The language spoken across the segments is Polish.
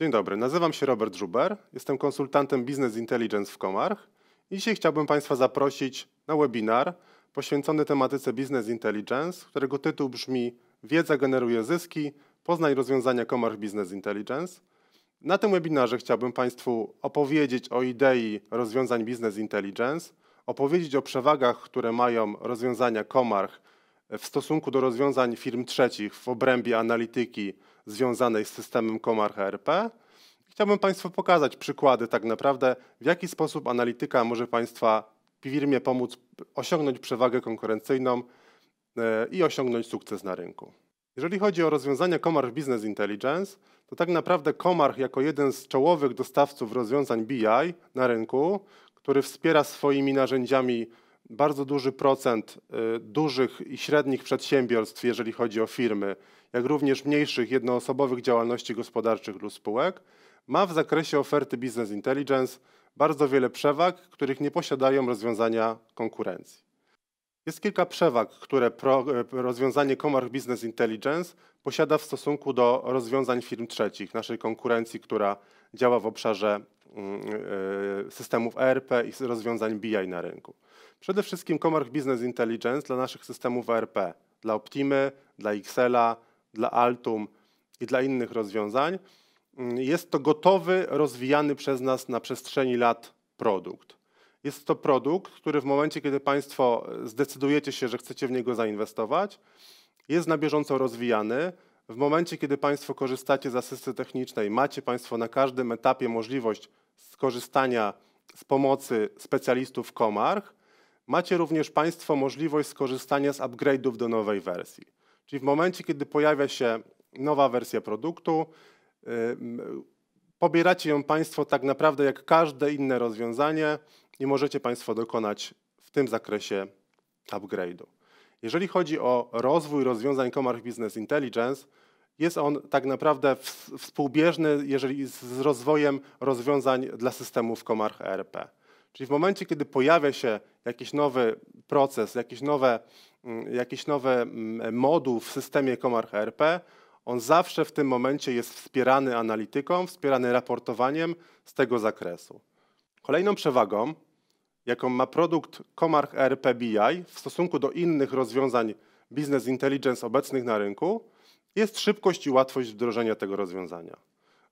Dzień dobry, nazywam się Robert Żuber, jestem konsultantem Business Intelligence w Komarch i dzisiaj chciałbym Państwa zaprosić na webinar poświęcony tematyce Business Intelligence, którego tytuł brzmi Wiedza generuje zyski, poznaj rozwiązania Komarch Business Intelligence. Na tym webinarze chciałbym Państwu opowiedzieć o idei rozwiązań Business Intelligence, opowiedzieć o przewagach, które mają rozwiązania Komarch w stosunku do rozwiązań firm trzecich w obrębie analityki związanej z systemem Komar HRP. Chciałbym Państwu pokazać przykłady tak naprawdę, w jaki sposób analityka może Państwa firmie pomóc osiągnąć przewagę konkurencyjną e, i osiągnąć sukces na rynku. Jeżeli chodzi o rozwiązania Komarch Business Intelligence, to tak naprawdę Komarch jako jeden z czołowych dostawców rozwiązań BI na rynku, który wspiera swoimi narzędziami bardzo duży procent y, dużych i średnich przedsiębiorstw, jeżeli chodzi o firmy, jak również mniejszych jednoosobowych działalności gospodarczych lub spółek, ma w zakresie oferty Business Intelligence bardzo wiele przewag, których nie posiadają rozwiązania konkurencji. Jest kilka przewag, które pro, y, rozwiązanie Comarch Business Intelligence posiada w stosunku do rozwiązań firm trzecich, naszej konkurencji, która działa w obszarze mm, y, systemów ERP i rozwiązań BI na rynku. Przede wszystkim Comarch Business Intelligence dla naszych systemów ERP, dla Optimy, dla Excela, dla Altum i dla innych rozwiązań. Mm, jest to gotowy, rozwijany przez nas na przestrzeni lat produkt. Jest to produkt, który w momencie, kiedy Państwo e, zdecydujecie się, że chcecie w niego zainwestować, jest na bieżąco rozwijany. W momencie, kiedy Państwo korzystacie z asysty technicznej, macie Państwo na każdym etapie możliwość skorzystania z pomocy specjalistów Komarch. Macie również Państwo możliwość skorzystania z upgrade'ów do nowej wersji. Czyli w momencie, kiedy pojawia się nowa wersja produktu, y, pobieracie ją Państwo tak naprawdę jak każde inne rozwiązanie i możecie Państwo dokonać w tym zakresie upgrade'u. Jeżeli chodzi o rozwój rozwiązań Commerce Business Intelligence, jest on tak naprawdę współbieżny jeżeli z rozwojem rozwiązań dla systemów Comarch ERP. Czyli w momencie, kiedy pojawia się jakiś nowy proces, jakiś, nowy mm, jakiś nowy mm, moduł w systemie Komar HRP, on zawsze w tym momencie jest wspierany analityką, wspierany raportowaniem z tego zakresu. Kolejną przewagą, jaką ma produkt Komarch ERP BI w stosunku do innych rozwiązań business intelligence obecnych na rynku, jest szybkość i łatwość wdrożenia tego rozwiązania.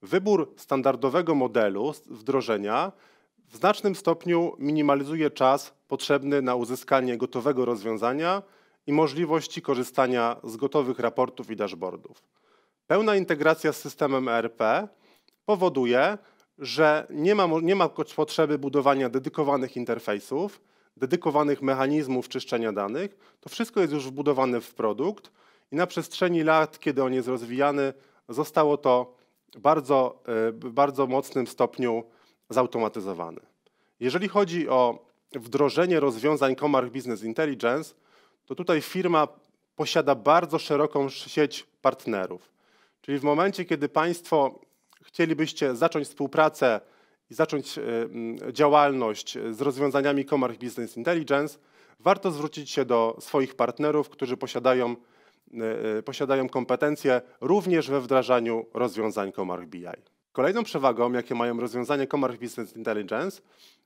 Wybór standardowego modelu wdrożenia w znacznym stopniu minimalizuje czas potrzebny na uzyskanie gotowego rozwiązania i możliwości korzystania z gotowych raportów i dashboardów. Pełna integracja z systemem ERP powoduje, że nie ma, nie ma potrzeby budowania dedykowanych interfejsów, dedykowanych mechanizmów czyszczenia danych. To wszystko jest już wbudowane w produkt i na przestrzeni lat, kiedy on jest rozwijany, zostało to bardzo, e, bardzo mocnym stopniu zautomatyzowany. Jeżeli chodzi o wdrożenie rozwiązań Comarch Business Intelligence, to tutaj firma posiada bardzo szeroką sieć partnerów. Czyli w momencie, kiedy Państwo chcielibyście zacząć współpracę i zacząć e, działalność z rozwiązaniami Comarch Business Intelligence, warto zwrócić się do swoich partnerów, którzy posiadają, e, e, posiadają kompetencje również we wdrażaniu rozwiązań Comarch BI. Kolejną przewagą, jakie mają rozwiązania Commerce Business Intelligence,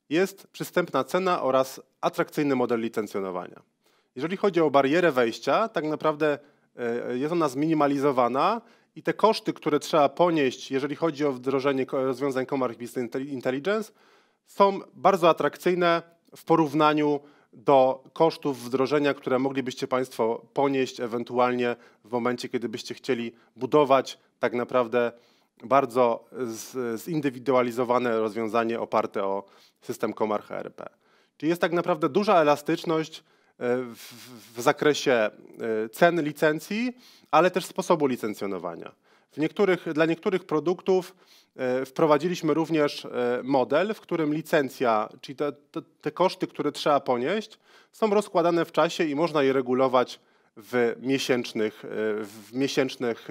jest przystępna cena oraz atrakcyjny model licencjonowania. Jeżeli chodzi o barierę wejścia, tak naprawdę e, jest ona zminimalizowana i te koszty, które trzeba ponieść, jeżeli chodzi o wdrożenie rozwiązań Commerce Business Intelligence, są bardzo atrakcyjne w porównaniu do kosztów wdrożenia, które moglibyście Państwo ponieść ewentualnie w momencie, kiedy byście chcieli budować tak naprawdę bardzo zindywidualizowane rozwiązanie oparte o system Komar HRP. Czyli jest tak naprawdę duża elastyczność e, w, zakresie e, cen licencji, ale też sposobu licencjonowania. Niektórych, dla niektórych produktów e, wprowadziliśmy również model, w którym licencja, czyli te, te, te koszty, które trzeba ponieść, są rozkładane w czasie i można je regulować w miesięcznych, w miesięcznych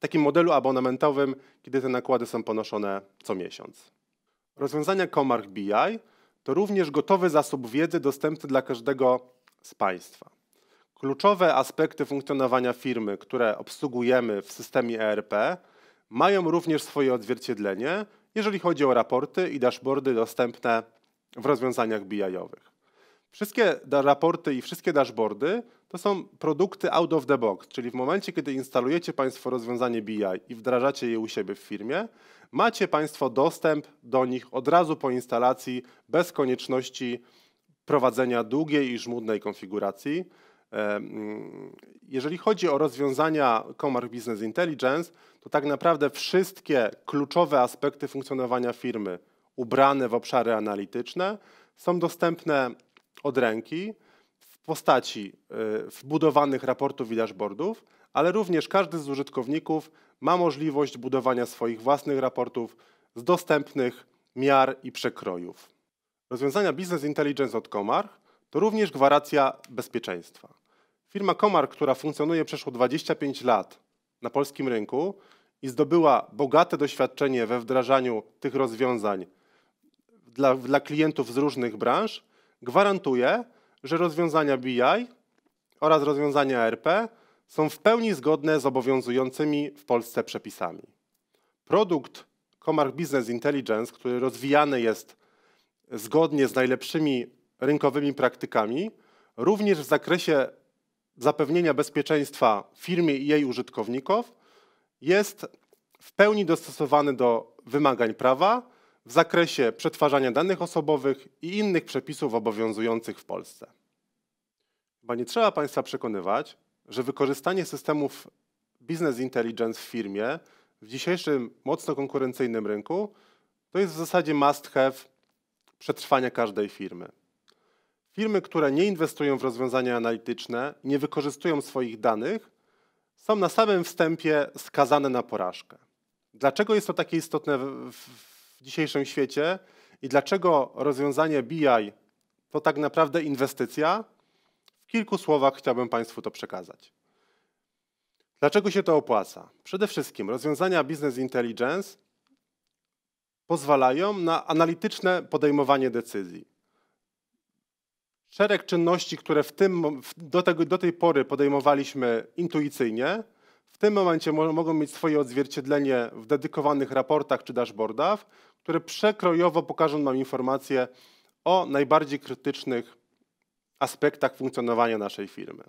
w takim modelu abonamentowym, kiedy te nakłady są ponoszone co miesiąc. Rozwiązania Comarch BI to również gotowy zasób wiedzy dostępny dla każdego z Państwa. Kluczowe aspekty funkcjonowania firmy, które obsługujemy w systemie ERP, mają również swoje odzwierciedlenie, jeżeli chodzi o raporty i dashboardy dostępne w rozwiązaniach BI-owych. Wszystkie raporty i wszystkie dashboardy to są produkty out of the box, czyli w momencie, kiedy instalujecie Państwo rozwiązanie BI i wdrażacie je u siebie w firmie, macie Państwo dostęp do nich od razu po instalacji, bez konieczności prowadzenia długiej i żmudnej konfiguracji. E, mm, jeżeli chodzi o rozwiązania Comarch Business Intelligence, to tak naprawdę wszystkie kluczowe aspekty funkcjonowania firmy ubrane w obszary analityczne są dostępne od ręki w postaci e, wbudowanych raportów i dashboardów, ale również każdy z użytkowników ma możliwość budowania swoich własnych raportów z dostępnych miar i przekrojów. Rozwiązania Business Intelligence od Komar to również gwarancja bezpieczeństwa. Firma Komar, która funkcjonuje przeszło 25 lat na polskim rynku i zdobyła bogate doświadczenie we wdrażaniu tych rozwiązań dla, dla klientów z różnych branż, gwarantuje, że rozwiązania BI oraz rozwiązania RP są w pełni zgodne z obowiązującymi w Polsce przepisami. Produkt Comarch Business Intelligence, który rozwijany jest zgodnie z najlepszymi rynkowymi praktykami, również w zakresie zapewnienia bezpieczeństwa firmie i jej użytkowników, jest w pełni dostosowany do wymagań prawa w zakresie przetwarzania danych osobowych i innych przepisów obowiązujących w Polsce. Bo nie trzeba Państwa przekonywać, że wykorzystanie systemów business intelligence w firmie w dzisiejszym mocno konkurencyjnym rynku to jest w zasadzie must have przetrwania każdej firmy. Firmy, które nie inwestują w rozwiązania analityczne, nie wykorzystują swoich danych, są na samym wstępie skazane na porażkę. Dlaczego jest to takie istotne w, w, w dzisiejszym świecie i dlaczego rozwiązanie BI to tak naprawdę inwestycja, w kilku słowach chciałbym Państwu to przekazać. Dlaczego się to opłaca? Przede wszystkim rozwiązania Business Intelligence pozwalają na analityczne podejmowanie decyzji. Szereg czynności, które w tym, do, tego, do tej pory podejmowaliśmy intuicyjnie, tym momencie mo mogą mieć swoje odzwierciedlenie w dedykowanych raportach czy dashboardach, które przekrojowo pokażą nam informacje o najbardziej krytycznych aspektach funkcjonowania naszej firmy.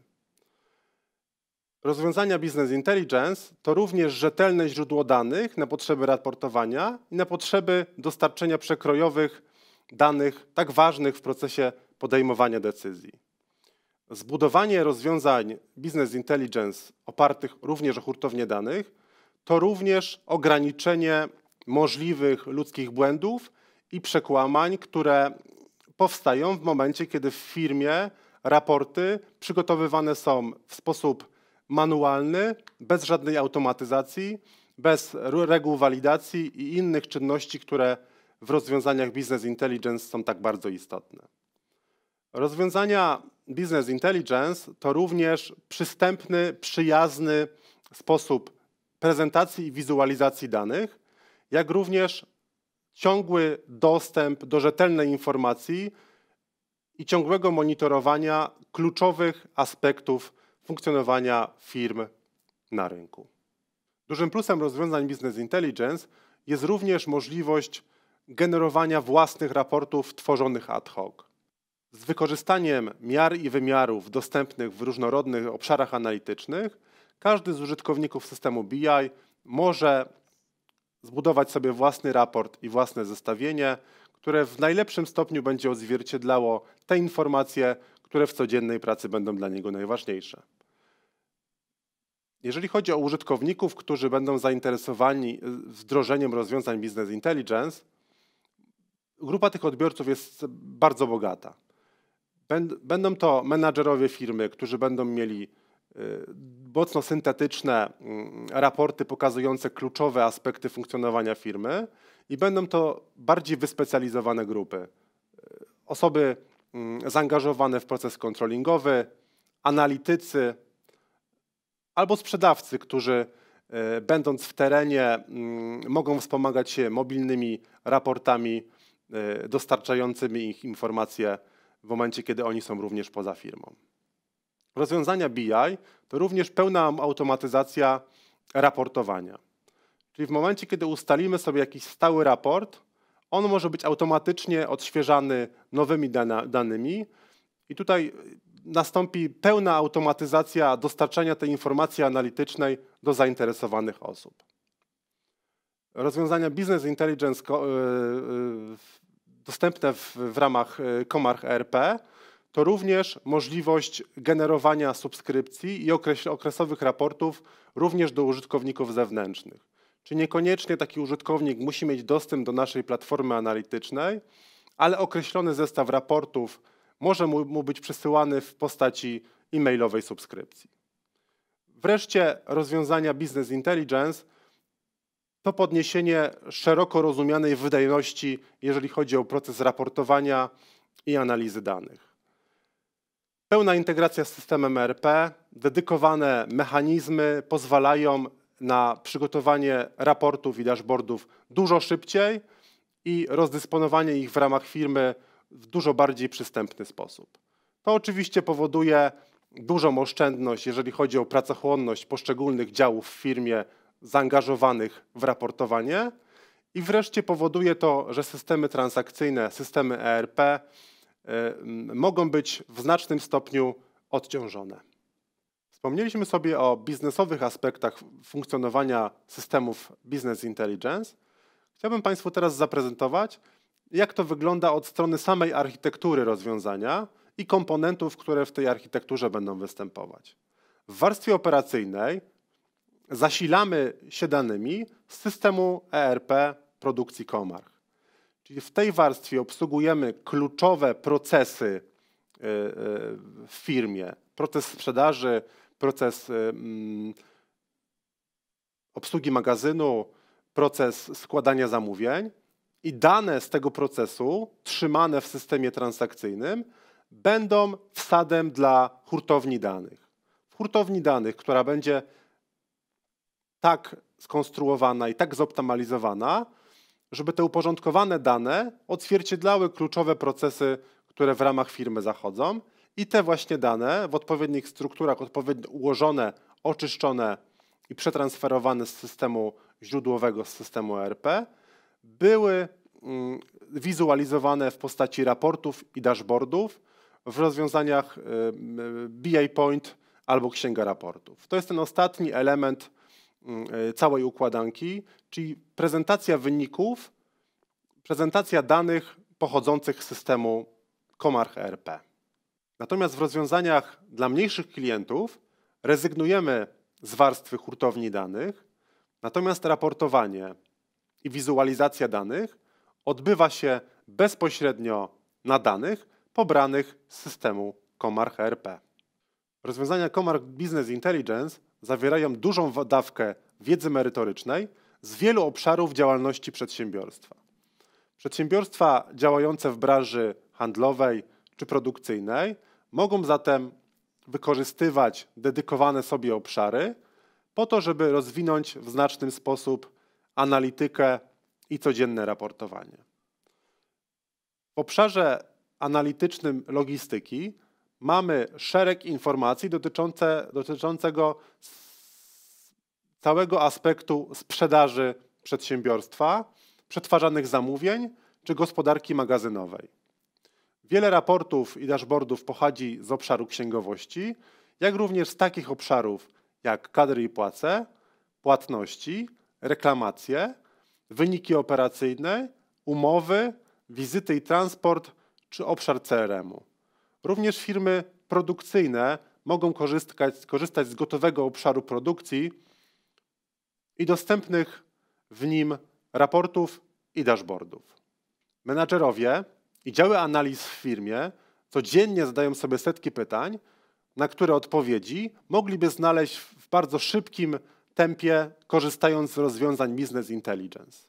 Rozwiązania Business Intelligence to również rzetelne źródło danych na potrzeby raportowania i na potrzeby dostarczenia przekrojowych danych tak ważnych w procesie podejmowania decyzji. Zbudowanie rozwiązań business intelligence opartych również o hurtownie danych to również ograniczenie możliwych ludzkich błędów i przekłamań, które powstają w momencie, kiedy w firmie raporty przygotowywane są w sposób manualny, bez żadnej automatyzacji, bez reguł walidacji i innych czynności, które w rozwiązaniach business intelligence są tak bardzo istotne. Rozwiązania business intelligence to również przystępny, przyjazny sposób prezentacji i wizualizacji danych, jak również ciągły dostęp do rzetelnej informacji i ciągłego monitorowania kluczowych aspektów funkcjonowania firm na rynku. Dużym plusem rozwiązań Business Intelligence jest również możliwość generowania własnych raportów tworzonych ad hoc z wykorzystaniem miar i wymiarów dostępnych w różnorodnych obszarach analitycznych, każdy z użytkowników systemu BI może zbudować sobie własny raport i własne zestawienie, które w najlepszym stopniu będzie odzwierciedlało te informacje, które w codziennej pracy będą dla niego najważniejsze. Jeżeli chodzi o użytkowników, którzy będą zainteresowani y, wdrożeniem rozwiązań Business Intelligence, grupa tych odbiorców jest bardzo bogata. Będą to menadżerowie firmy, którzy będą mieli y, mocno syntetyczne mm, raporty pokazujące kluczowe aspekty funkcjonowania firmy i będą to bardziej wyspecjalizowane grupy. Y, osoby mm, zaangażowane w proces kontrolingowy, analitycy albo sprzedawcy, którzy y, będąc w terenie mm, mogą wspomagać się mobilnymi raportami dostarczającymi ich informacje w momencie, kiedy oni są również poza firmą. Rozwiązania BI to również pełna automatyzacja raportowania. Czyli w momencie, kiedy ustalimy sobie jakiś stały raport, on może być automatycznie odświeżany nowymi dana, danymi i tutaj nastąpi pełna automatyzacja dostarczania tej informacji analitycznej do zainteresowanych osób. Rozwiązania Business Intelligence e, e, dostępne w, w ramach y, Komarch ERP, to również możliwość generowania subskrypcji i okresowych raportów również do użytkowników zewnętrznych. Czy niekoniecznie taki użytkownik musi mieć dostęp do naszej platformy analitycznej, ale określony zestaw raportów może mu, być przesyłany w postaci e-mailowej subskrypcji. Wreszcie rozwiązania Business Intelligence to podniesienie szeroko rozumianej wydajności, jeżeli chodzi o proces raportowania i analizy danych. Pełna integracja z systemem ERP, dedykowane mechanizmy pozwalają na przygotowanie raportów i dashboardów dużo szybciej i rozdysponowanie ich w ramach firmy w dużo bardziej przystępny sposób. To oczywiście powoduje dużą oszczędność, jeżeli chodzi o pracochłonność poszczególnych działów w firmie zaangażowanych w raportowanie i wreszcie powoduje to, że systemy transakcyjne, systemy ERP y, mogą być w znacznym stopniu odciążone. Wspomnieliśmy sobie o biznesowych aspektach funkcjonowania systemów Business Intelligence. Chciałbym Państwu teraz zaprezentować, jak to wygląda od strony samej architektury rozwiązania i komponentów, które w tej architekturze będą występować. W warstwie operacyjnej zasilamy się danymi z systemu ERP produkcji Komarch. Czyli w tej warstwie obsługujemy kluczowe procesy y, y, w firmie, proces sprzedaży, proces y, mm, obsługi magazynu, proces składania zamówień i dane z tego procesu trzymane w systemie transakcyjnym będą wsadem dla hurtowni danych. W hurtowni danych, która będzie tak skonstruowana i tak zoptymalizowana, żeby te uporządkowane dane odzwierciedlały kluczowe procesy, które w ramach firmy zachodzą i te właśnie dane w odpowiednich strukturach, odpowiednio ułożone, oczyszczone i przetransferowane z systemu źródłowego, z systemu ERP, były mm, wizualizowane w postaci raportów i dashboardów w rozwiązaniach y, y, BI Point albo księga raportów. To jest ten ostatni element Mm, e, całej układanki, czyli prezentacja wyników, prezentacja danych pochodzących z systemu Komarch ERP. Natomiast w rozwiązaniach dla mniejszych klientów rezygnujemy z warstwy hurtowni danych, natomiast raportowanie i wizualizacja danych odbywa się bezpośrednio na danych pobranych z systemu Komarch ERP. Rozwiązania Komarch Business Intelligence zawierają dużą dawkę wiedzy merytorycznej z wielu obszarów działalności przedsiębiorstwa. Przedsiębiorstwa działające w branży handlowej czy produkcyjnej mogą zatem wykorzystywać dedykowane sobie obszary po to, żeby rozwinąć w znaczny sposób analitykę i codzienne raportowanie. W obszarze analitycznym logistyki mamy szereg informacji dotyczące, dotyczącego całego aspektu sprzedaży przedsiębiorstwa, przetwarzanych zamówień czy gospodarki magazynowej. Wiele raportów i dashboardów pochodzi z obszaru księgowości, jak również z takich obszarów jak kadry i płace, płatności, reklamacje, wyniki operacyjne, umowy, wizyty i transport czy obszar CRM-u. Również firmy produkcyjne mogą korzystać, korzystać z gotowego obszaru produkcji i dostępnych w nim raportów i dashboardów. Menadżerowie i działy analiz w firmie codziennie zadają sobie setki pytań, na które odpowiedzi mogliby znaleźć w bardzo szybkim tempie, korzystając z rozwiązań Business Intelligence.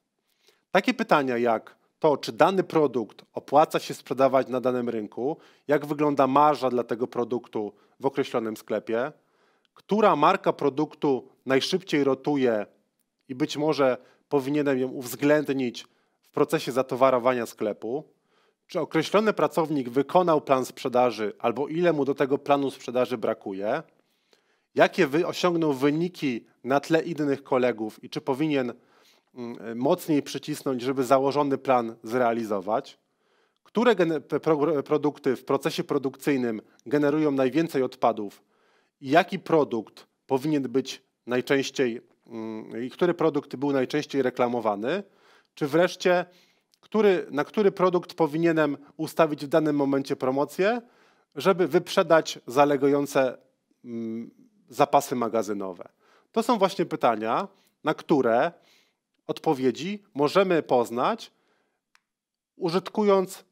Takie pytania jak to, czy dany produkt opłaca się sprzedawać na danym rynku, jak wygląda marża dla tego produktu w określonym sklepie, która marka produktu najszybciej rotuje i być może powinienem ją uwzględnić w procesie zatowarowania sklepu, czy określony pracownik wykonał plan sprzedaży albo ile mu do tego planu sprzedaży brakuje, jakie osiągnął wyniki na tle innych kolegów i czy powinien Mm, mocniej przycisnąć, żeby założony plan zrealizować, które produkty w procesie produkcyjnym generują najwięcej odpadów i jaki produkt powinien być najczęściej, mm, i który produkt był najczęściej reklamowany, czy wreszcie który, na który produkt powinienem ustawić w danym momencie promocję, żeby wyprzedać zalegające mm, zapasy magazynowe. To są właśnie pytania, na które odpowiedzi możemy poznać, użytkując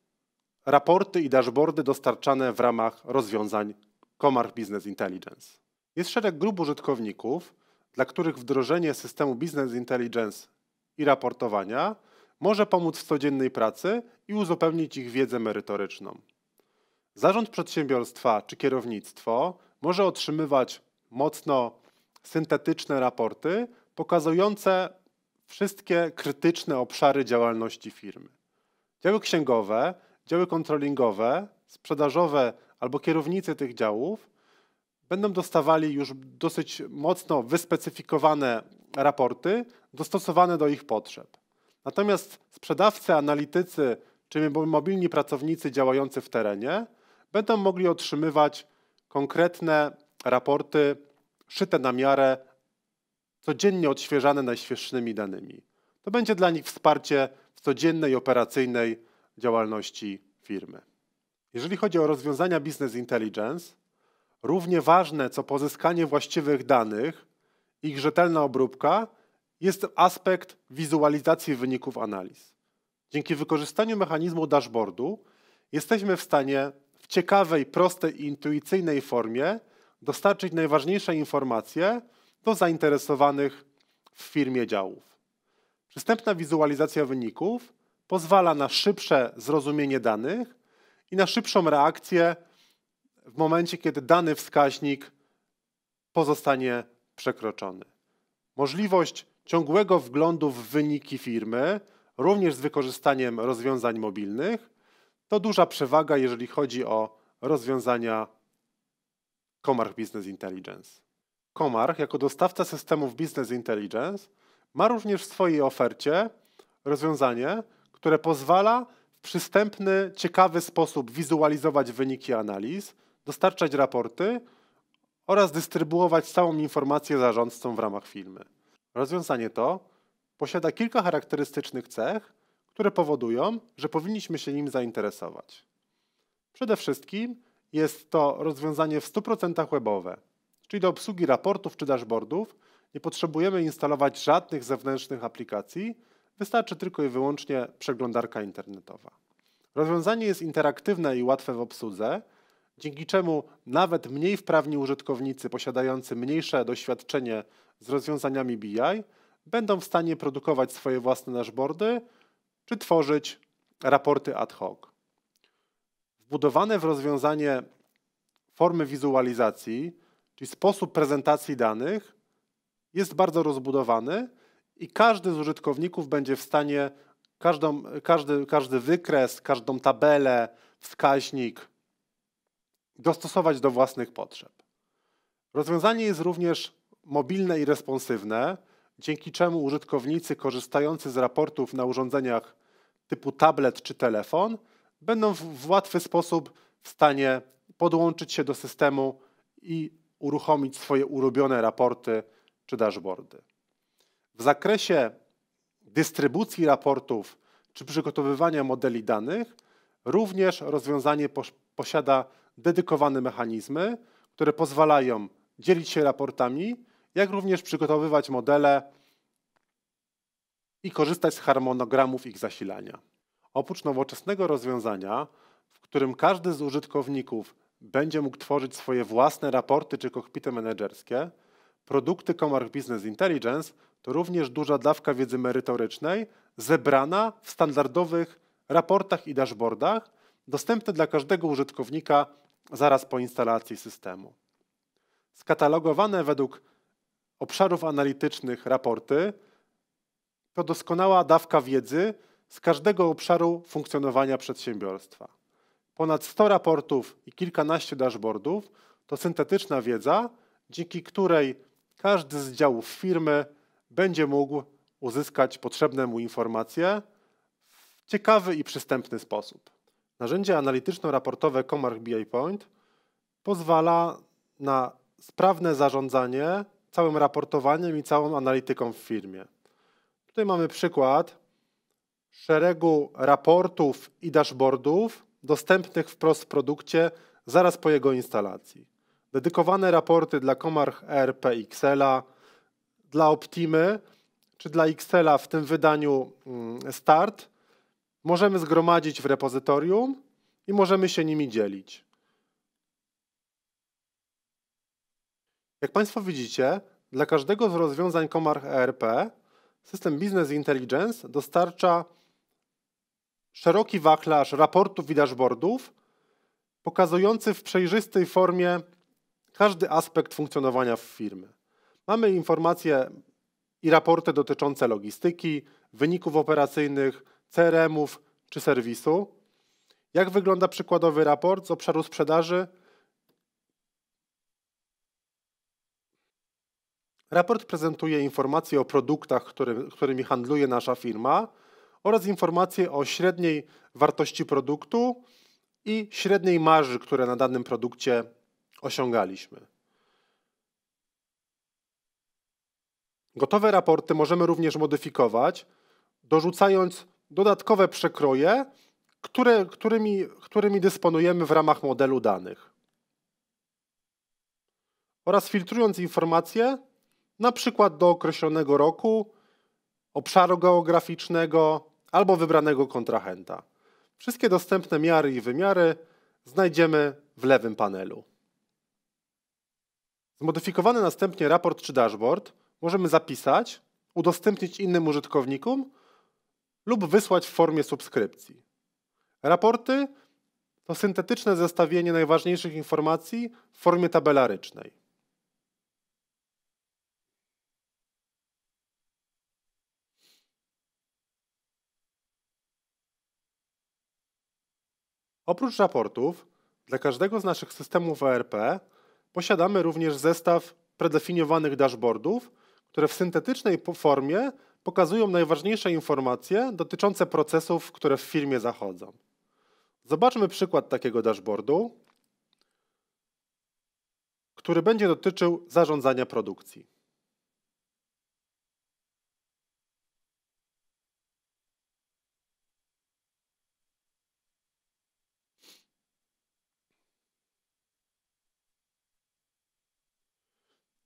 raporty i dashboardy dostarczane w ramach rozwiązań Comarch Business Intelligence. Jest szereg grup użytkowników, dla których wdrożenie systemu Business Intelligence i raportowania może pomóc w codziennej pracy i uzupełnić ich wiedzę merytoryczną. Zarząd przedsiębiorstwa czy kierownictwo może otrzymywać mocno syntetyczne raporty pokazujące wszystkie krytyczne obszary działalności firmy. Działy księgowe, działy kontrolingowe, sprzedażowe albo kierownicy tych działów będą dostawali już dosyć mocno wyspecyfikowane raporty dostosowane do ich potrzeb. Natomiast sprzedawcy, analitycy czy mobilni pracownicy działający w terenie będą mogli otrzymywać konkretne raporty szyte na miarę codziennie odświeżane najświeższymi danymi. To będzie dla nich wsparcie w codziennej operacyjnej działalności firmy. Jeżeli chodzi o rozwiązania Business Intelligence, równie ważne co pozyskanie właściwych danych, ich rzetelna obróbka, jest aspekt wizualizacji wyników analiz. Dzięki wykorzystaniu mechanizmu dashboardu jesteśmy w stanie w ciekawej, prostej i intuicyjnej formie dostarczyć najważniejsze informacje do zainteresowanych w firmie działów. Przystępna wizualizacja wyników pozwala na szybsze zrozumienie danych i na szybszą reakcję w momencie, kiedy dany wskaźnik pozostanie przekroczony. Możliwość ciągłego wglądu w wyniki firmy, również z wykorzystaniem rozwiązań mobilnych, to duża przewaga, jeżeli chodzi o rozwiązania Comarch Business Intelligence. Komarch jako dostawca systemów Business Intelligence ma również w swojej ofercie rozwiązanie, które pozwala w przystępny, ciekawy sposób wizualizować wyniki analiz, dostarczać raporty oraz dystrybuować całą informację zarządcom w ramach firmy. Rozwiązanie to posiada kilka charakterystycznych cech, które powodują, że powinniśmy się nim zainteresować. Przede wszystkim jest to rozwiązanie w 100% webowe – Czyli do obsługi raportów czy dashboardów nie potrzebujemy instalować żadnych zewnętrznych aplikacji, wystarczy tylko i wyłącznie przeglądarka internetowa. Rozwiązanie jest interaktywne i łatwe w obsłudze, dzięki czemu nawet mniej wprawni użytkownicy posiadający mniejsze doświadczenie z rozwiązaniami BI będą w stanie produkować swoje własne dashboardy czy tworzyć raporty ad hoc. Wbudowane w rozwiązanie formy wizualizacji, Czyli sposób prezentacji danych jest bardzo rozbudowany i każdy z użytkowników będzie w stanie każdą, każdy, każdy wykres, każdą tabelę, wskaźnik dostosować do własnych potrzeb. Rozwiązanie jest również mobilne i responsywne, dzięki czemu użytkownicy korzystający z raportów na urządzeniach typu tablet czy telefon będą w, w łatwy sposób w stanie podłączyć się do systemu i uruchomić swoje urobione raporty czy dashboardy. W zakresie dystrybucji raportów czy przygotowywania modeli danych również rozwiązanie posiada dedykowane mechanizmy, które pozwalają dzielić się raportami, jak również przygotowywać modele i korzystać z harmonogramów ich zasilania. Oprócz nowoczesnego rozwiązania, w którym każdy z użytkowników będzie mógł tworzyć swoje własne raporty czy kokpity menedżerskie. Produkty Comarch Business Intelligence to również duża dawka wiedzy merytorycznej zebrana w standardowych raportach i dashboardach, dostępne dla każdego użytkownika zaraz po instalacji systemu. Skatalogowane według obszarów analitycznych raporty to doskonała dawka wiedzy z każdego obszaru funkcjonowania przedsiębiorstwa ponad 100 raportów i kilkanaście dashboardów to syntetyczna wiedza, dzięki której każdy z działów firmy będzie mógł uzyskać potrzebne mu informacje w ciekawy i przystępny sposób. Narzędzie analityczno-raportowe Comarch BI Point pozwala na sprawne zarządzanie całym raportowaniem i całą analityką w firmie. Tutaj mamy przykład szeregu raportów i dashboardów, dostępnych wprost w produkcie zaraz po jego instalacji. Dedykowane raporty dla Comarch ERP Xela, dla Optimy czy dla Xela w tym wydaniu mm, Start możemy zgromadzić w repozytorium i możemy się nimi dzielić. Jak Państwo widzicie, dla każdego z rozwiązań Comarch ERP system Business Intelligence dostarcza szeroki wachlarz raportów i dashboardów, pokazujący w przejrzystej formie każdy aspekt funkcjonowania firmy. Mamy informacje i raporty dotyczące logistyki, wyników operacyjnych, CRM-ów czy serwisu. Jak wygląda przykładowy raport z obszaru sprzedaży? Raport prezentuje informacje o produktach, który, którymi handluje nasza firma, oraz informacje o średniej wartości produktu i średniej marży, które na danym produkcie osiągaliśmy. Gotowe raporty możemy również modyfikować, dorzucając dodatkowe przekroje, które, którymi, którymi dysponujemy w ramach modelu danych. Oraz filtrując informacje, na przykład do określonego roku, obszaru geograficznego, albo wybranego kontrahenta. Wszystkie dostępne miary i wymiary znajdziemy w lewym panelu. Zmodyfikowany następnie raport czy dashboard możemy zapisać, udostępnić innym użytkownikom lub wysłać w formie subskrypcji. Raporty to syntetyczne zestawienie najważniejszych informacji w formie tabelarycznej. Oprócz raportów, dla każdego z naszych systemów ERP posiadamy również zestaw predefiniowanych dashboardów, które w syntetycznej formie pokazują najważniejsze informacje dotyczące procesów, które w firmie zachodzą. Zobaczmy przykład takiego dashboardu, który będzie dotyczył zarządzania produkcji.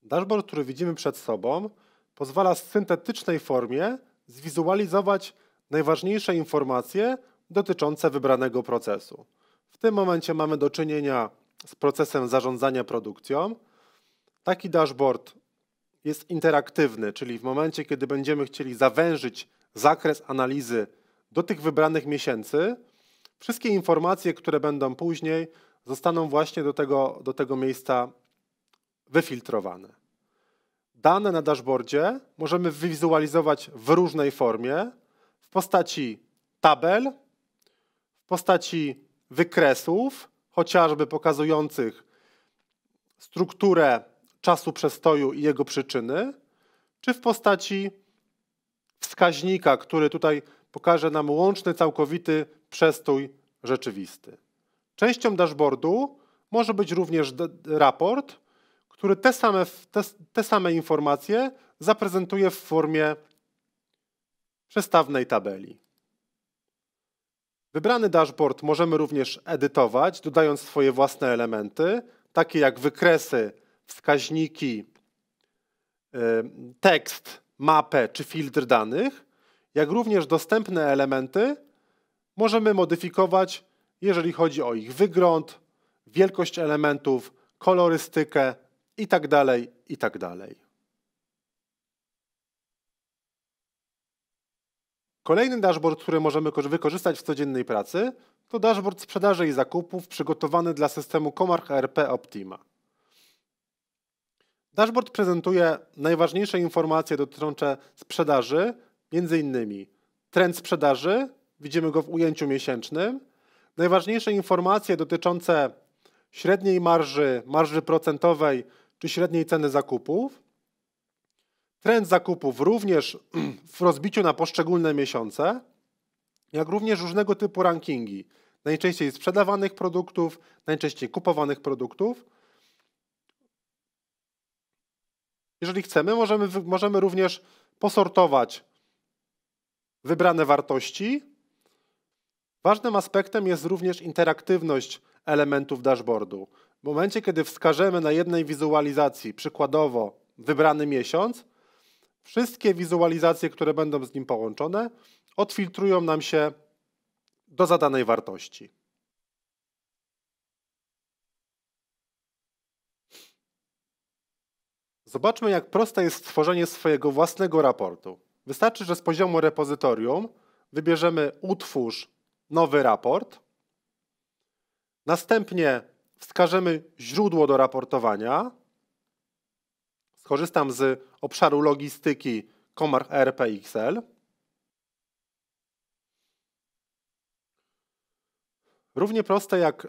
Dashboard, który widzimy przed sobą, pozwala w syntetycznej formie zwizualizować najważniejsze informacje dotyczące wybranego procesu. W tym momencie mamy do czynienia z procesem zarządzania produkcją. Taki dashboard jest interaktywny, czyli w momencie, kiedy będziemy chcieli zawężyć zakres analizy do tych wybranych miesięcy, wszystkie informacje, które będą później, zostaną właśnie do tego, do tego miejsca wyfiltrowane. Dane na dashboardzie możemy wizualizować w różnej formie, w postaci tabel, w postaci wykresów, chociażby pokazujących strukturę czasu przestoju i jego przyczyny, czy w postaci wskaźnika, który tutaj pokaże nam łączny, całkowity przestój rzeczywisty. Częścią dashboardu może być również raport, który te same, te, te same informacje zaprezentuje w formie przestawnej tabeli. Wybrany dashboard możemy również edytować, dodając swoje własne elementy, takie jak wykresy, wskaźniki, y, tekst, mapę czy filtr danych, jak również dostępne elementy możemy modyfikować, jeżeli chodzi o ich wygląd, wielkość elementów, kolorystykę i tak dalej, i tak dalej. Kolejny dashboard, który możemy wykorzystać w codziennej pracy, to dashboard sprzedaży i zakupów przygotowany dla systemu Comarch ERP Optima. Dashboard prezentuje najważniejsze informacje dotyczące sprzedaży, m.in. trend sprzedaży, widzimy go w ujęciu miesięcznym, najważniejsze informacje dotyczące średniej marży, marży procentowej czy średniej ceny zakupów. Trend zakupów również w rozbiciu na poszczególne miesiące, jak również różnego typu rankingi, najczęściej sprzedawanych produktów, najczęściej kupowanych produktów. Jeżeli chcemy, możemy, możemy również posortować wybrane wartości. Ważnym aspektem jest również interaktywność elementów dashboardu. W momencie, kiedy wskażemy na jednej wizualizacji, przykładowo wybrany miesiąc, wszystkie wizualizacje, które będą z nim połączone, odfiltrują nam się do zadanej wartości. Zobaczmy, jak proste jest stworzenie swojego własnego raportu. Wystarczy, że z poziomu repozytorium wybierzemy utwórz nowy raport, następnie wskażemy źródło do raportowania, skorzystam z obszaru logistyki komar RPXL. Równie proste jak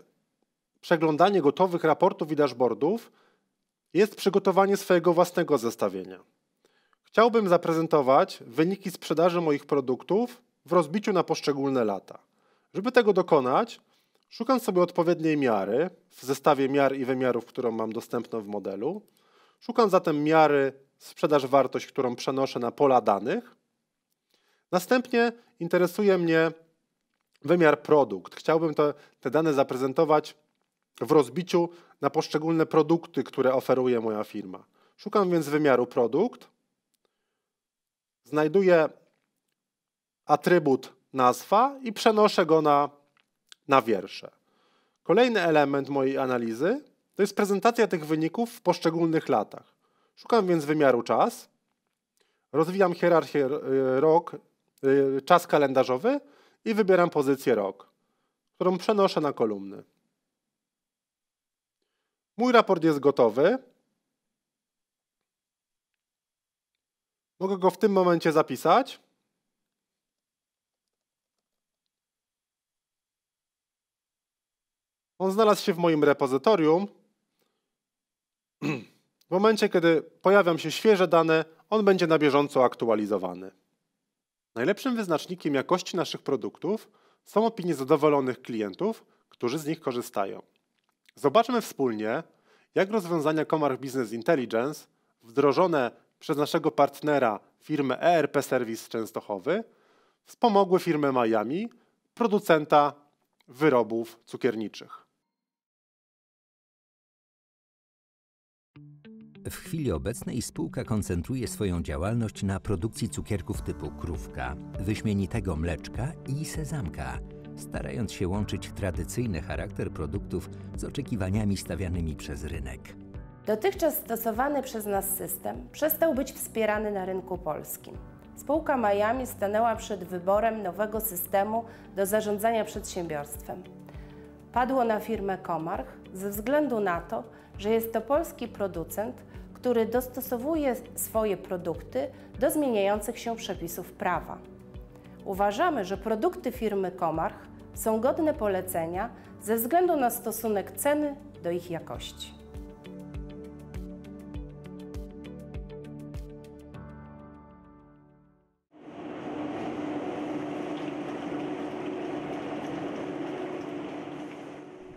przeglądanie gotowych raportów i dashboardów jest przygotowanie swojego własnego zestawienia. Chciałbym zaprezentować wyniki sprzedaży moich produktów w rozbiciu na poszczególne lata. Żeby tego dokonać, Szukam sobie odpowiedniej miary w zestawie miar i wymiarów, którą mam dostępną w modelu. Szukam zatem miary sprzedaż wartość, którą przenoszę na pola danych. Następnie interesuje mnie wymiar produkt. Chciałbym te, te dane zaprezentować w rozbiciu na poszczególne produkty, które oferuje moja firma. Szukam więc wymiaru produkt. Znajduję atrybut nazwa i przenoszę go na na wiersze. Kolejny element mojej analizy to jest prezentacja tych wyników w poszczególnych latach. Szukam więc wymiaru czas, rozwijam hierarchię y, rok, y, czas kalendarzowy i wybieram pozycję rok, którą przenoszę na kolumny. Mój raport jest gotowy. Mogę go w tym momencie zapisać. On znalazł się w moim repozytorium. W momencie, kiedy pojawią się świeże dane, on będzie na bieżąco aktualizowany. Najlepszym wyznacznikiem jakości naszych produktów są opinie zadowolonych klientów, którzy z nich korzystają. Zobaczmy wspólnie, jak rozwiązania Comarch Business Intelligence wdrożone przez naszego partnera firmę ERP Service Częstochowy wspomogły firmę Miami, producenta wyrobów cukierniczych. W chwili obecnej spółka koncentruje swoją działalność na produkcji cukierków typu krówka, wyśmienitego mleczka i sezamka, starając się łączyć tradycyjny charakter produktów z oczekiwaniami stawianymi przez rynek. Dotychczas stosowany przez nas system przestał być wspierany na rynku polskim. Spółka Miami stanęła przed wyborem nowego systemu do zarządzania przedsiębiorstwem. Padło na firmę Komarch ze względu na to, że jest to polski producent, który dostosowuje swoje produkty do zmieniających się przepisów prawa. Uważamy, że produkty firmy Komarch są godne polecenia ze względu na stosunek ceny do ich jakości.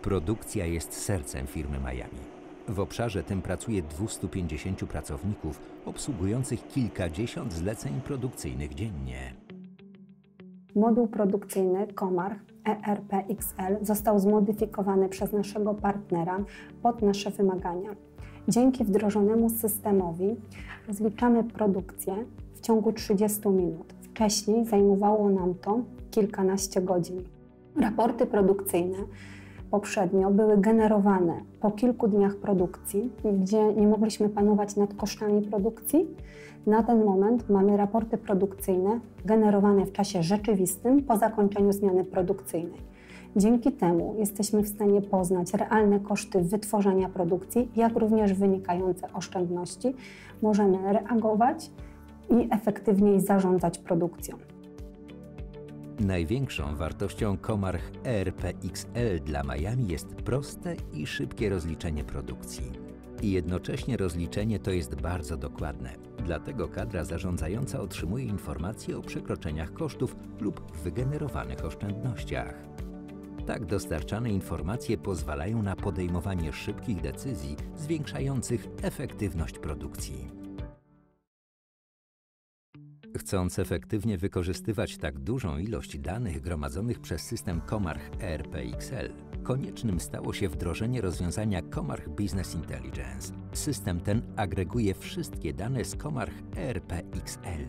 Produkcja jest sercem firmy Miami. W obszarze tym pracuje 250 pracowników obsługujących kilkadziesiąt zleceń produkcyjnych dziennie. Moduł produkcyjny Komarch ERPXL został zmodyfikowany przez naszego partnera pod nasze wymagania. Dzięki wdrożonemu systemowi rozliczamy produkcję w ciągu 30 minut. Wcześniej zajmowało nam to kilkanaście godzin. Raporty produkcyjne poprzednio były generowane po kilku dniach produkcji, gdzie nie mogliśmy panować nad kosztami produkcji. Na ten moment mamy raporty produkcyjne generowane w czasie rzeczywistym po zakończeniu zmiany produkcyjnej. Dzięki temu jesteśmy w stanie poznać realne koszty wytworzenia produkcji, jak również wynikające oszczędności. Możemy reagować i efektywniej zarządzać produkcją. Największą wartością Comarch ERPXL dla Miami jest proste i szybkie rozliczenie produkcji. I jednocześnie rozliczenie to jest bardzo dokładne. Dlatego kadra zarządzająca otrzymuje informacje o przekroczeniach kosztów lub wygenerowanych oszczędnościach. Tak dostarczane informacje pozwalają na podejmowanie szybkich decyzji zwiększających efektywność produkcji. Chcąc efektywnie wykorzystywać tak dużą ilość danych gromadzonych przez system Comarch ERPXL, koniecznym stało się wdrożenie rozwiązania Comarch Business Intelligence. System ten agreguje wszystkie dane z Comarch ERPXL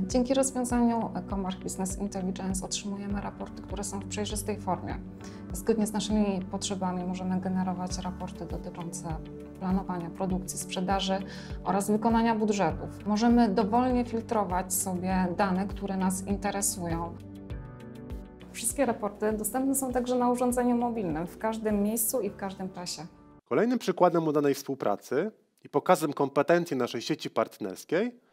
Dzięki rozwiązaniu Comarch Business Intelligence otrzymujemy raporty, które są w przejrzystej formie. Zgodnie z naszymi potrzebami możemy generować raporty dotyczące planowania produkcji, sprzedaży oraz wykonania budżetów. Możemy dowolnie filtrować sobie dane, które nas interesują. Wszystkie raporty dostępne są także na urządzeniu mobilnym, w każdym miejscu i w każdym czasie. Kolejnym przykładem udanej współpracy i pokazem kompetencji naszej sieci partnerskiej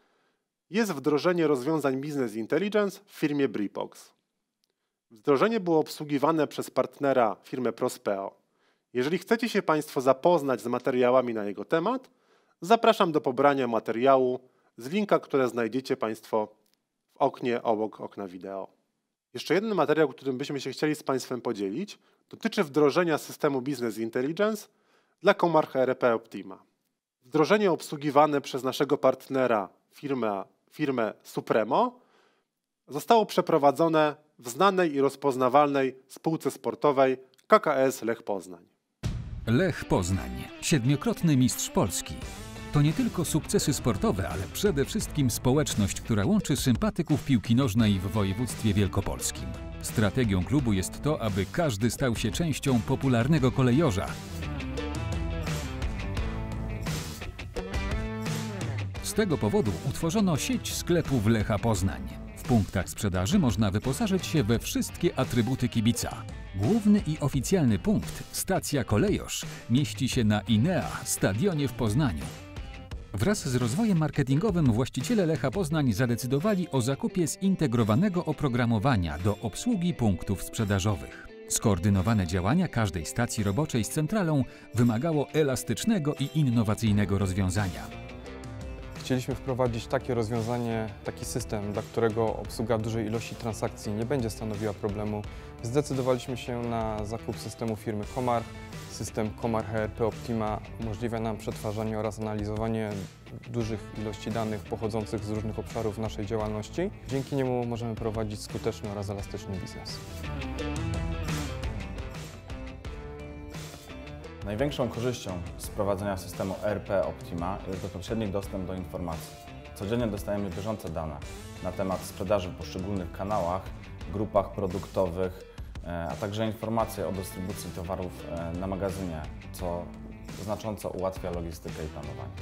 jest wdrożenie rozwiązań Business Intelligence w firmie Bripox. Wdrożenie było obsługiwane przez partnera firmę Prospeo. Jeżeli chcecie się Państwo zapoznać z materiałami na jego temat, zapraszam do pobrania materiału z linka, które znajdziecie Państwo w oknie obok okna wideo. Jeszcze jeden materiał, którym byśmy się chcieli z Państwem podzielić, dotyczy wdrożenia systemu Business Intelligence dla Comarch RP Optima. Wdrożenie obsługiwane przez naszego partnera firmę firmę Supremo, zostało przeprowadzone w znanej i rozpoznawalnej spółce sportowej KKS Lech Poznań. Lech Poznań, siedmiokrotny mistrz Polski. To nie tylko sukcesy sportowe, ale przede wszystkim społeczność, która łączy sympatyków piłki nożnej w województwie wielkopolskim. Strategią klubu jest to, aby każdy stał się częścią popularnego kolejorza, Z tego powodu utworzono sieć sklepów Lecha Poznań. W punktach sprzedaży można wyposażyć się we wszystkie atrybuty kibica. Główny i oficjalny punkt, stacja Kolejosz, mieści się na INEA, stadionie w Poznaniu. Wraz z rozwojem marketingowym właściciele Lecha Poznań zadecydowali o zakupie zintegrowanego oprogramowania do obsługi punktów sprzedażowych. Skoordynowane działania każdej stacji roboczej z centralą wymagało elastycznego i innowacyjnego rozwiązania. Chcieliśmy wprowadzić takie rozwiązanie, taki system, dla którego obsługa dużej ilości transakcji nie będzie stanowiła problemu. Zdecydowaliśmy się na zakup systemu firmy Komar. System Komar HRP Optima umożliwia nam przetwarzanie oraz analizowanie dużych ilości danych pochodzących z różnych obszarów naszej działalności. Dzięki niemu możemy prowadzić skuteczny oraz elastyczny biznes. Największą korzyścią z prowadzenia systemu RP Optima jest bezpośredni dostęp do informacji. Codziennie dostajemy bieżące dane na temat sprzedaży w poszczególnych kanałach, grupach produktowych, e, a także informacje o dystrybucji towarów e, na magazynie, co znacząco ułatwia logistykę i planowanie.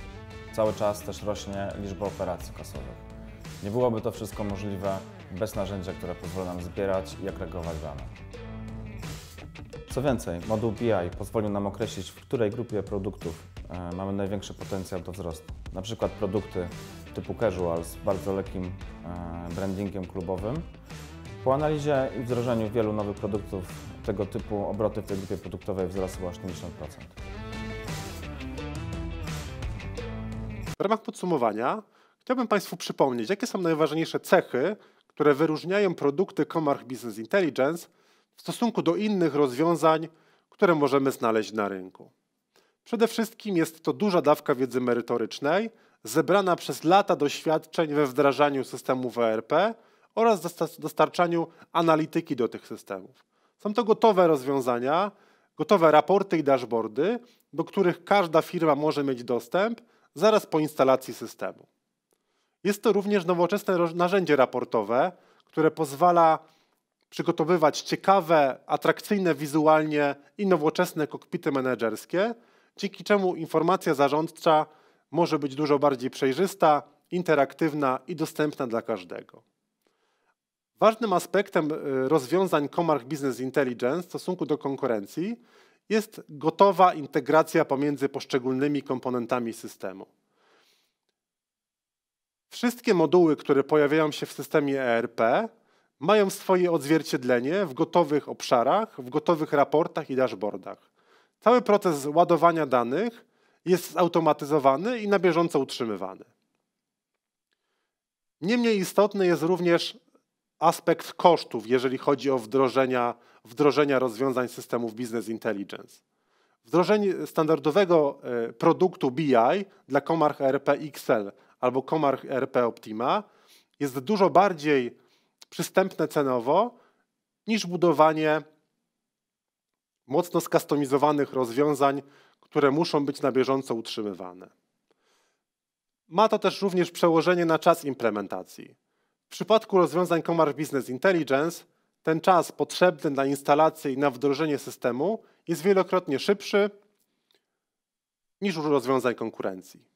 Cały czas też rośnie liczba operacji kasowych. Nie byłoby to wszystko możliwe bez narzędzia, które pozwoli nam zbierać i agregować dane. Co więcej, moduł BI pozwolił nam określić, w której grupie produktów e, mamy największy potencjał do wzrostu. Na przykład produkty typu casual z bardzo lekkim e, brandingiem klubowym. Po analizie i wdrożeniu wielu nowych produktów tego typu obroty w tej grupie produktowej wzrosły o 80%. W ramach podsumowania chciałbym Państwu przypomnieć, jakie są najważniejsze cechy, które wyróżniają produkty Comarch Business Intelligence w stosunku do innych rozwiązań, które możemy znaleźć na rynku. Przede wszystkim jest to duża dawka wiedzy merytorycznej, zebrana przez lata doświadczeń we wdrażaniu systemu ERP oraz dostarczaniu analityki do tych systemów. Są to gotowe rozwiązania, gotowe raporty i dashboardy, do których każda firma może mieć dostęp zaraz po instalacji systemu. Jest to również nowoczesne narzędzie raportowe, które pozwala przygotowywać ciekawe, atrakcyjne wizualnie i nowoczesne kokpity menedżerskie, dzięki czemu informacja zarządcza może być dużo bardziej przejrzysta, interaktywna i dostępna dla każdego. Ważnym aspektem y, rozwiązań Comarch Business Intelligence w stosunku do konkurencji jest gotowa integracja pomiędzy poszczególnymi komponentami systemu. Wszystkie moduły, które pojawiają się w systemie ERP, mają swoje odzwierciedlenie w gotowych obszarach, w gotowych raportach i dashboardach. Cały proces ładowania danych jest zautomatyzowany i na bieżąco utrzymywany. Niemniej istotny jest również aspekt kosztów, jeżeli chodzi o wdrożenia, wdrożenia rozwiązań systemów Business Intelligence. Wdrożenie standardowego e, produktu BI dla Comarch RP XL albo Comarch RP Optima jest dużo bardziej przystępne cenowo, niż budowanie mocno skustomizowanych rozwiązań, które muszą być na bieżąco utrzymywane. Ma to też również przełożenie na czas implementacji. W przypadku rozwiązań Comar Business Intelligence ten czas potrzebny na instalację i na wdrożenie systemu jest wielokrotnie szybszy niż u rozwiązań konkurencji.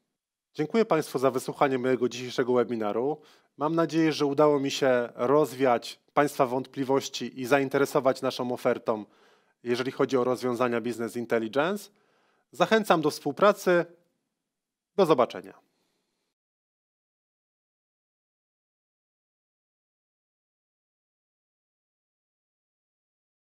Dziękuję Państwu za wysłuchanie mojego dzisiejszego webinaru. Mam nadzieję, że udało mi się rozwiać Państwa wątpliwości i zainteresować naszą ofertą, jeżeli chodzi o rozwiązania Business Intelligence. Zachęcam do współpracy. Do zobaczenia.